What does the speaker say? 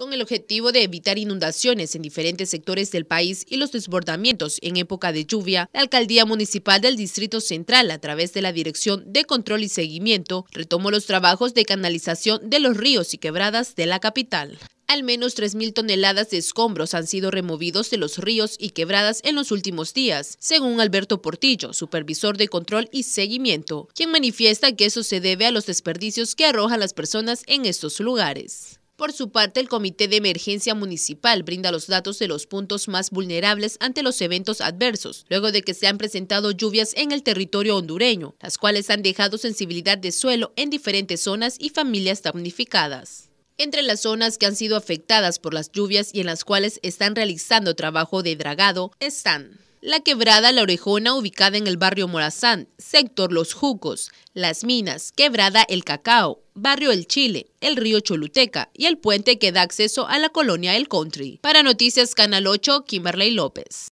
con el objetivo de evitar inundaciones en diferentes sectores del país y los desbordamientos en época de lluvia, la Alcaldía Municipal del Distrito Central, a través de la Dirección de Control y Seguimiento, retomó los trabajos de canalización de los ríos y quebradas de la capital. Al menos 3.000 toneladas de escombros han sido removidos de los ríos y quebradas en los últimos días, según Alberto Portillo, supervisor de control y seguimiento, quien manifiesta que eso se debe a los desperdicios que arrojan las personas en estos lugares. Por su parte, el Comité de Emergencia Municipal brinda los datos de los puntos más vulnerables ante los eventos adversos, luego de que se han presentado lluvias en el territorio hondureño, las cuales han dejado sensibilidad de suelo en diferentes zonas y familias damnificadas. Entre las zonas que han sido afectadas por las lluvias y en las cuales están realizando trabajo de dragado están la Quebrada La Orejona, ubicada en el barrio Morazán, sector Los Jucos, Las Minas, Quebrada El Cacao, barrio El Chile, el río Choluteca y el puente que da acceso a la colonia El Country. Para Noticias Canal 8, Kimberley López.